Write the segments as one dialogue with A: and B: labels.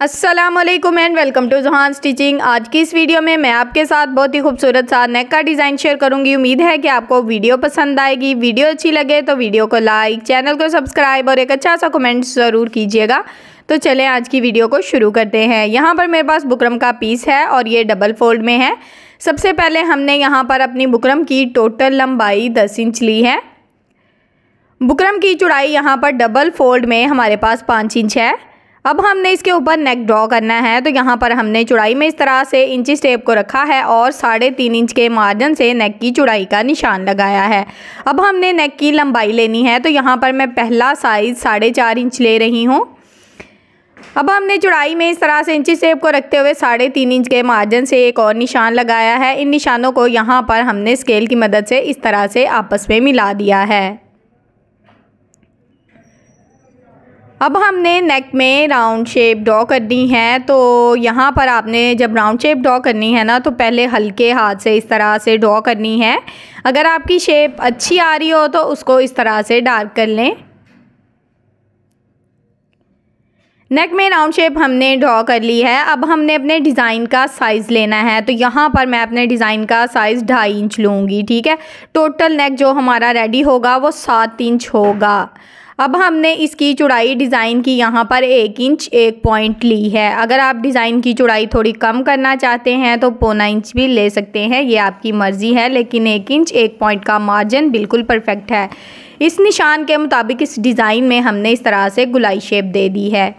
A: Aslam and welcome to Jahan stitching आज की इस वीडियो में मैं आपके साथ बहुत ही खूबसूरत सा नेक का डिज़ाइन शेयर करूंगी उम्मीद है कि आपको वीडियो पसंद आएगी वीडियो अच्छी लगे तो वीडियो को लाइक चैनल को सब्सक्राइब और एक अच्छा सा कमेंट ज़रूर कीजिएगा तो चले आज की वीडियो को शुरू करते हैं यहाँ पर मेरे पास बुकरम का पीस है और ये डबल फोल्ड में है सबसे पहले हमने यहाँ पर अपनी बुकरम की टोटल लंबाई दस इंच ली है बुकरम की चुड़ाई यहाँ पर डबल फोल्ड में हमारे पास पाँच इंच है अब हमने इसके ऊपर नेक ड्रॉ करना है तो यहाँ पर हमने चुड़ाई में इस तरह से इंची स्टेप को रखा है और साढ़े तीन इंच के मार्जिन से नेक की चुड़ाई का निशान लगाया है अब हमने नेक की लंबाई लेनी है तो यहाँ पर मैं पहला साइज़ साढ़े चार इंच ले रही हूँ अब हमने चुड़ाई में इस तरह से इंची सेप को रखते हुए साढ़े तीन इंच के मार्जिन से एक और निशान लगाया है इन निशानों को यहाँ पर हमने स्केल की मदद से इस तरह से आपस में मिला दिया है अब हमने नेक में राउंड शेप ड्रॉ करनी है तो यहाँ पर आपने जब राउंड शेप ड्रॉ करनी है ना तो पहले हल्के हाथ से इस तरह से ड्रॉ करनी है अगर आपकी शेप अच्छी आ रही हो तो उसको इस तरह से डार्क कर लें नेक में राउंड शेप हमने ड्रॉ कर ली है अब हमने अपने डिज़ाइन का साइज़ लेना है तो यहाँ पर मैं अपने डिज़ाइन का साइज़ ढाई इंच लूँगी ठीक है टोटल नेक जो हमारा रेडी होगा वो सात इंच होगा अब हमने इसकी चौड़ाई डिज़ाइन की यहाँ पर एक इंच एक पॉइंट ली है अगर आप डिज़ाइन की चौड़ाई थोड़ी कम करना चाहते हैं तो पौना इंच भी ले सकते हैं ये आपकी मर्ज़ी है लेकिन एक इंच एक पॉइंट का मार्जिन बिल्कुल परफेक्ट है इस निशान के मुताबिक इस डिज़ाइन में हमने इस तरह से गुलाई शेप दे दी है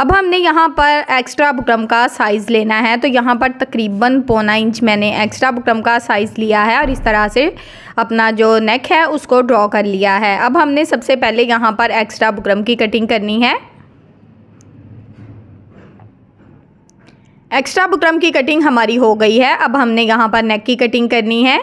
A: अब हमने यहाँ पर एक्स्ट्रा बुकरम का साइज़ लेना है तो यहाँ पर तकरीबन पौना इंच मैंने एक्स्ट्रा बुकरम का साइज़ लिया है और इस तरह से अपना जो नेक है उसको ड्रॉ कर लिया है अब हमने सबसे पहले यहाँ पर एक्स्ट्रा बुकरम की कटिंग करनी है एक्स्ट्रा बुकरम की कटिंग हमारी हो गई है अब हमने यहाँ पर नेक की कटिंग करनी है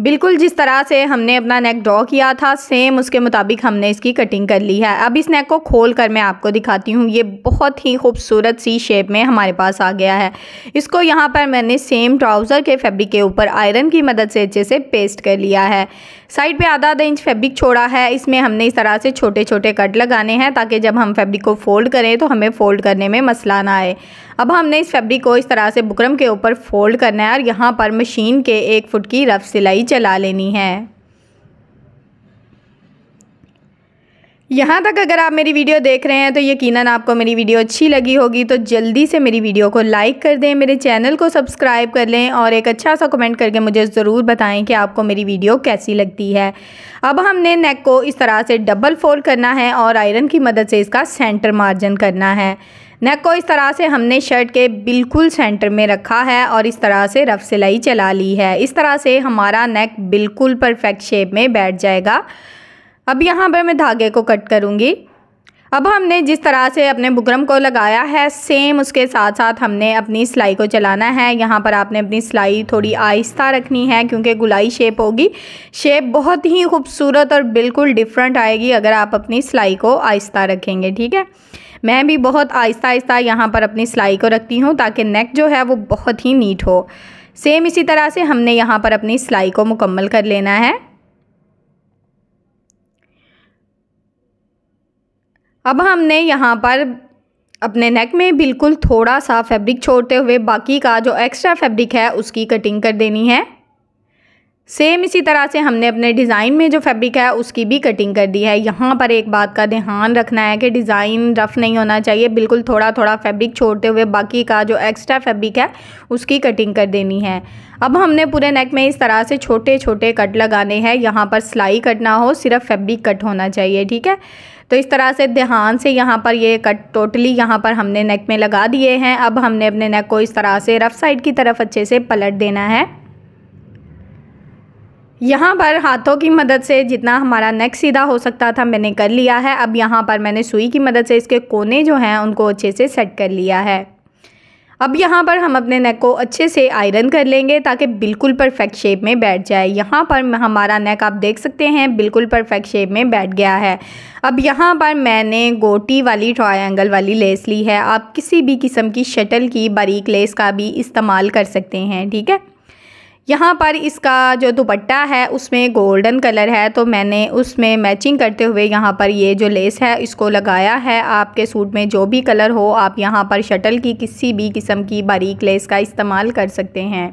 A: बिल्कुल जिस तरह से हमने अपना नेक ड्रॉ किया था सेम उसके मुताबिक हमने इसकी कटिंग कर ली है अब इस नेक को खोल कर मैं आपको दिखाती हूँ ये बहुत ही खूबसूरत सी शेप में हमारे पास आ गया है इसको यहाँ पर मैंने सेम ट्राउज़र के फैब्रिक के ऊपर आयरन की मदद से अच्छे से पेस्ट कर लिया है साइड पे आधा आधा इंच फैब्रिक छोड़ा है इसमें हमने इस तरह से छोटे छोटे कट लगाने हैं ताकि जब हम फैब्रिक को फोल्ड करें तो हमें फोल्ड करने में मसला ना आए अब हमने इस फैब्रिक को इस तरह से बुकरम के ऊपर फोल्ड करना है और यहाँ पर मशीन के एक फुट की रफ सिलाई चला लेनी है यहाँ तक अगर आप मेरी वीडियो देख रहे हैं तो यकीनन आपको मेरी वीडियो अच्छी लगी होगी तो जल्दी से मेरी वीडियो को लाइक कर दें मेरे चैनल को सब्सक्राइब कर लें और एक अच्छा सा कमेंट करके मुझे ज़रूर बताएं कि आपको मेरी वीडियो कैसी लगती है अब हमने नेक को इस तरह से डबल फोल्ड करना है और आयरन की मदद से इसका सेंटर मार्जिन करना है नेक को इस तरह से हमने शर्ट के बिल्कुल सेंटर में रखा है और इस तरह से रफ सिलाई चला ली है इस तरह से हमारा नेक बिल्कुल परफेक्ट शेप में बैठ जाएगा अब यहाँ पर मैं धागे को कट करूँगी अब हमने जिस तरह से अपने बुकरम को लगाया है सेम उसके साथ साथ हमने अपनी सिलाई को चलाना है यहाँ पर आपने अपनी सिलाई थोड़ी आहिस्ता रखनी है क्योंकि गुलाई शेप होगी शेप बहुत ही खूबसूरत और बिल्कुल डिफरेंट आएगी अगर आप अपनी सिलाई को आहिस्ता रखेंगे ठीक है मैं भी बहुत आहिस्ता आहिस्ता यहाँ पर अपनी सिलाई को रखती हूँ ताकि नेक जो है वो बहुत ही नीट हो सेम इसी तरह से हमने यहाँ पर अपनी सिलाई को मुकम्मल कर लेना है अब हमने यहाँ पर अपने नेक में बिल्कुल थोड़ा सा फैब्रिक छोड़ते हुए बाकी का जो एक्स्ट्रा फैब्रिक है उसकी कटिंग कर देनी है सेम इसी तरह से हमने अपने डिज़ाइन में जो फैब्रिक है उसकी भी कटिंग कर दी है यहाँ पर एक बात का ध्यान रखना है कि डिज़ाइन रफ़ नहीं होना चाहिए बिल्कुल थोड़ा थोड़ा फैब्रिक छोड़ते हुए बाकी का जो एक्स्ट्रा फैब्रिक है उसकी कटिंग कर देनी है अब हमने पूरे नेक में इस तरह से छोटे छोटे कट लगाने हैं यहाँ पर सिलाई कट ना हो सिर्फ फैब्रिक कट होना चाहिए ठीक है तो इस तरह से ध्यान से यहाँ पर ये कट टोटली यहाँ पर हमने नेक में लगा दिए हैं अब हमने अपने नेक को इस तरह से रफ़ साइड की तरफ अच्छे से पलट देना है यहाँ पर हाथों की मदद से जितना हमारा नेक सीधा हो सकता था मैंने कर लिया है अब यहाँ पर मैंने सुई की मदद से इसके कोने जो हैं उनको अच्छे से सेट कर लिया है अब यहाँ पर हम अपने नेक को अच्छे से आयरन कर लेंगे ताकि बिल्कुल परफेक्ट शेप में बैठ जाए यहाँ पर हमारा नेक आप देख सकते हैं बिल्कुल परफेक्ट शेप में बैठ गया है अब यहाँ पर मैंने गोटी वाली ट्रायंगल वाली लेस ली है आप किसी भी किस्म की शटल की बारीक लेस का भी इस्तेमाल कर सकते हैं ठीक है यहाँ पर इसका जो दुपट्टा है उसमें गोल्डन कलर है तो मैंने उसमें मैचिंग करते हुए यहाँ पर ये जो लेस है इसको लगाया है आपके सूट में जो भी कलर हो आप यहाँ पर शटल की किसी भी किस्म की बारीक लेस का इस्तेमाल कर सकते हैं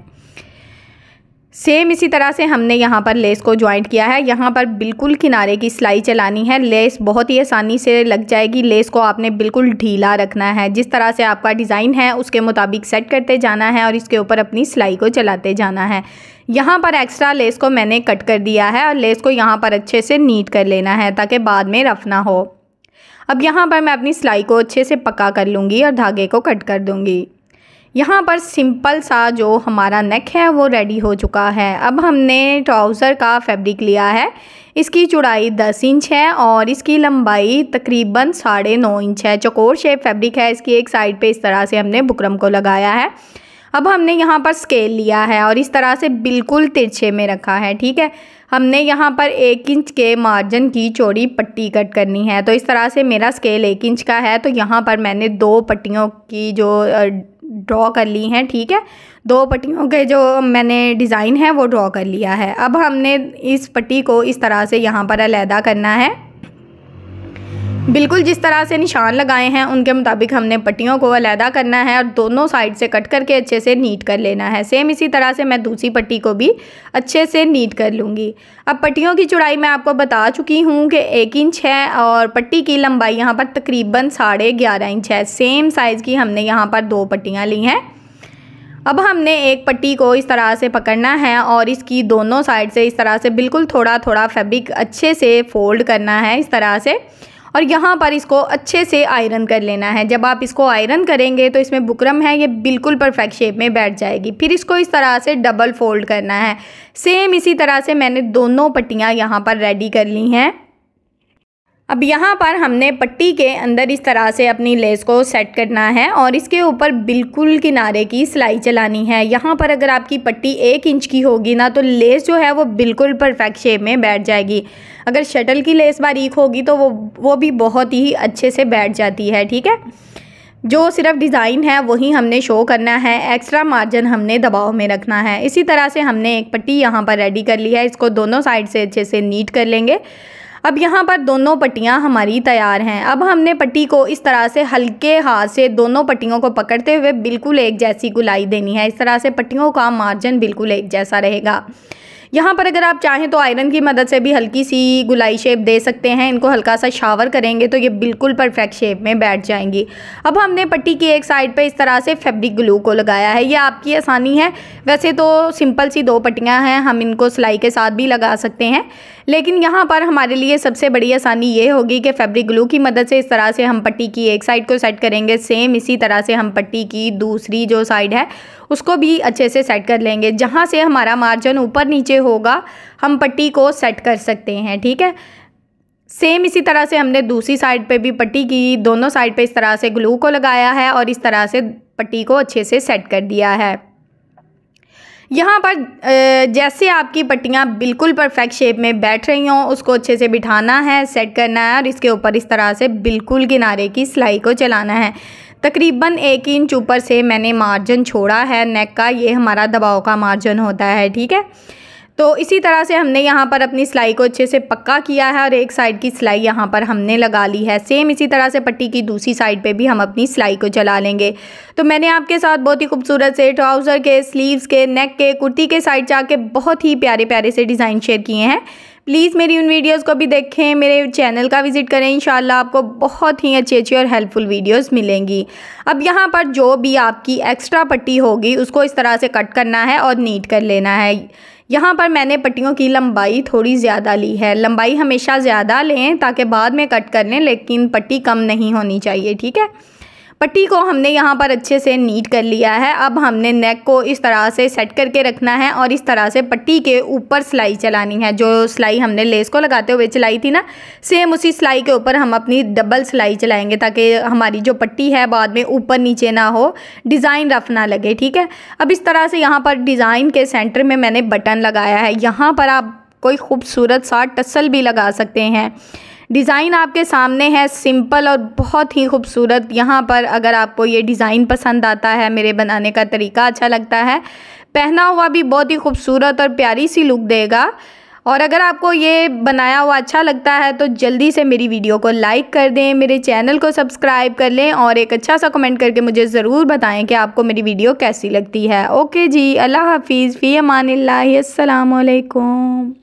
A: सेम इसी तरह से हमने यहाँ पर लेस को ज्वाइंट किया है यहाँ पर बिल्कुल किनारे की सिलाई चलानी है लेस बहुत ही आसानी से लग जाएगी लेस को आपने बिल्कुल ढीला रखना है जिस तरह से आपका डिज़ाइन है उसके मुताबिक सेट करते जाना है और इसके ऊपर अपनी सिलाई को चलाते जाना है यहाँ पर एक्स्ट्रा लेस को मैंने कट कर दिया है और लेस को यहाँ पर अच्छे से नीट कर लेना है ताकि बाद में रफ ना हो अब यहाँ पर मैं अपनी सिलाई को अच्छे से पक्का कर लूँगी और धागे को कट कर दूँगी यहाँ पर सिंपल सा जो हमारा नेक है वो रेडी हो चुका है अब हमने ट्राउज़र का फैब्रिक लिया है इसकी चौड़ाई दस इंच है और इसकी लंबाई तकरीबन साढ़े नौ इंच है चकोर शेप फैब्रिक है इसकी एक साइड पे इस तरह से हमने बुकरम को लगाया है अब हमने यहाँ पर स्केल लिया है और इस तरह से बिल्कुल तिरछे में रखा है ठीक है हमने यहाँ पर एक इंच के मार्जिन की चौड़ी पट्टी कट करनी है तो इस तरह से मेरा स्केल एक इंच का है तो यहाँ पर मैंने दो पट्टियों की जो ड्रॉ कर ली हैं ठीक है दो पट्टियों के जो मैंने डिज़ाइन है वो ड्रॉ कर लिया है अब हमने इस पट्टी को इस तरह से यहाँ पर अलहदा करना है बिल्कुल जिस तरह से निशान लगाए हैं उनके मुताबिक हमने पट्टियों को अलहदा करना है और दोनों साइड से कट करके अच्छे से नीट कर लेना है सेम इसी तरह से मैं दूसरी पट्टी को भी अच्छे से नीट कर लूँगी अब पट्टियों की चौड़ाई मैं आपको बता चुकी हूँ कि एक इंच है और पट्टी की लंबाई यहाँ पर तकरीबन साढ़े ग्यारह इंच है सेम साइज़ की हमने यहाँ पर दो पट्टियाँ ली हैं अब हमने एक पट्टी को इस तरह से पकड़ना है और इसकी दोनों साइड से इस तरह से बिल्कुल थोड़ा थोड़ा फैब्रिक अच्छे से फोल्ड करना है इस तरह से और यहाँ पर इसको अच्छे से आयरन कर लेना है जब आप इसको आयरन करेंगे तो इसमें बुकरम है ये बिल्कुल परफेक्ट शेप में बैठ जाएगी फिर इसको इस तरह से डबल फोल्ड करना है सेम इसी तरह से मैंने दोनों पट्टियाँ यहाँ पर रेडी कर ली हैं अब यहाँ पर हमने पट्टी के अंदर इस तरह से अपनी लेस को सेट करना है और इसके ऊपर बिल्कुल किनारे की सिलाई चलानी है यहाँ पर अगर आपकी पट्टी एक इंच की होगी ना तो लेस जो है वो बिल्कुल परफेक्ट शेप में बैठ जाएगी अगर शटल की लेस बारीक होगी तो वो वो भी बहुत ही अच्छे से बैठ जाती है ठीक है जो सिर्फ डिज़ाइन है वही हमने शो करना है एक्स्ट्रा मार्जिन हमने दबाव में रखना है इसी तरह से हमने एक पट्टी यहाँ पर रेडी कर ली है इसको दोनों साइड से अच्छे से नीट कर लेंगे अब यहाँ पर दोनों पट्टियाँ हमारी तैयार हैं अब हमने पट्टी को इस तरह से हल्के हाथ से दोनों पट्टियों को पकड़ते हुए बिल्कुल एक जैसी गुलाई देनी है इस तरह से पट्टियों का मार्जिन बिल्कुल एक जैसा रहेगा यहाँ पर अगर आप चाहें तो आयरन की मदद से भी हल्की सी गुलाई शेप दे सकते हैं इनको हल्का सा शावर करेंगे तो ये बिल्कुल परफेक्ट शेप में बैठ जाएंगी अब हमने पट्टी की एक साइड पर इस तरह से फेब्रिक ग्लू को लगाया है ये आपकी आसानी है वैसे तो सिंपल सी दो पट्टियाँ हैं हम इनको सिलाई के साथ भी लगा सकते हैं लेकिन यहाँ पर हमारे लिए सबसे बड़ी आसानी ये होगी कि फैब्रिक ग्लू की मदद से इस तरह से हम पट्टी की एक साइड को सेट करेंगे सेम इसी तरह से हम पट्टी की दूसरी जो साइड है उसको भी अच्छे से सेट कर लेंगे जहाँ से हमारा मार्जिन ऊपर नीचे होगा हम पट्टी को सेट कर सकते हैं ठीक है सेम इसी तरह से हमने दूसरी साइड पे भी पट्टी की दोनों साइड पे इस तरह से ग्लू को लगाया है और इस तरह से पट्टी को अच्छे से सेट कर दिया है यहाँ पर जैसे आपकी पट्टियाँ बिल्कुल परफेक्ट शेप में बैठ रही हों उसको अच्छे से बिठाना है सेट करना है और इसके ऊपर इस तरह से बिल्कुल किनारे की सिलाई को चलाना है तकरीबन एक इंच ऊपर से मैंने मार्जिन छोड़ा है नेक का ये हमारा दबाव का मार्जिन होता है ठीक है तो इसी तरह से हमने यहाँ पर अपनी सिलाई को अच्छे से पक्का किया है और एक साइड की सिलाई यहाँ पर हमने लगा ली है सेम इसी तरह से पट्टी की दूसरी साइड पे भी हम अपनी सिलाई को चला लेंगे तो मैंने आपके साथ बहुत ही खूबसूरत से ट्राउज़र के स्लीव्स के नेक के कुर्ती के साइड जाके बहुत ही प्यारे प्यारे से डिज़ाइन शेयर किए हैं प्लीज़ मेरी उन वीडियोज़ को भी देखें मेरे चैनल का विज़िट करें इन आपको बहुत ही अच्छी अच्छी और हेल्पफुल वीडियोज़ मिलेंगी अब यहाँ पर जो भी आपकी एक्स्ट्रा पट्टी होगी उसको इस तरह से कट करना है और नीट कर लेना है यहाँ पर मैंने पट्टियों की लंबाई थोड़ी ज़्यादा ली है लंबाई हमेशा ज़्यादा लें ताकि बाद में कट कर लें लेकिन पट्टी कम नहीं होनी चाहिए ठीक है पट्टी को हमने यहाँ पर अच्छे से नीट कर लिया है अब हमने नेक को इस तरह से सेट करके रखना है और इस तरह से पट्टी के ऊपर सिलाई चलानी है जो सिलाई हमने लेस को लगाते हुए चलाई थी ना सेम उसी सिलाई के ऊपर हम अपनी डबल सिलाई चलाएंगे ताकि हमारी जो पट्टी है बाद में ऊपर नीचे ना हो डिज़ाइन रफ ना लगे ठीक है अब इस तरह से यहाँ पर डिज़ाइन के सेंटर में मैंने बटन लगाया है यहाँ पर आप कोई खूबसूरत सा टसल भी लगा सकते हैं डिज़ाइन आपके सामने है सिंपल और बहुत ही खूबसूरत यहाँ पर अगर आपको ये डिज़ाइन पसंद आता है मेरे बनाने का तरीका अच्छा लगता है पहना हुआ भी बहुत ही खूबसूरत और प्यारी सी लुक देगा और अगर आपको ये बनाया हुआ अच्छा लगता है तो जल्दी से मेरी वीडियो को लाइक कर दें मेरे चैनल को सब्सक्राइब कर लें और एक अच्छा सा कमेंट करके मुझे ज़रूर बताएं कि आपको मेरी वीडियो कैसी लगती है ओके जी अल्लाह हाफिज़ फ़ी अमान लाही असलकुम